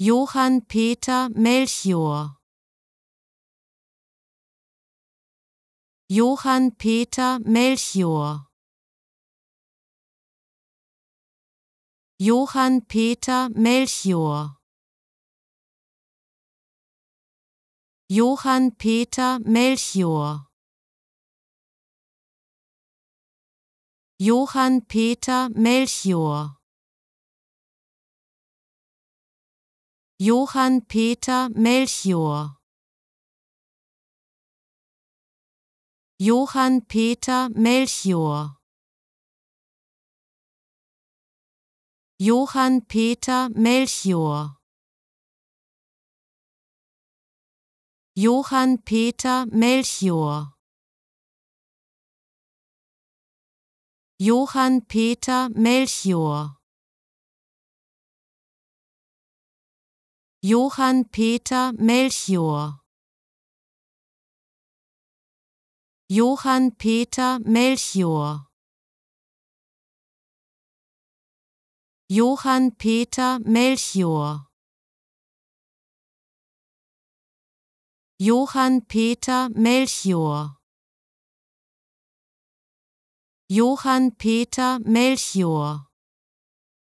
Johann Peter Melchior Johann Peter Melchior Johann Peter Melchior Johann Peter Melchior Johann Peter Melchior Johann Peter Melchior Johann Peter Melchior Johann Peter Melchior Johann Peter Melchior Johann Peter Melchior Johann Peter Melchior Johann Peter Melchior Johann Peter Melchior Johann Peter Melchior Johann Peter Melchior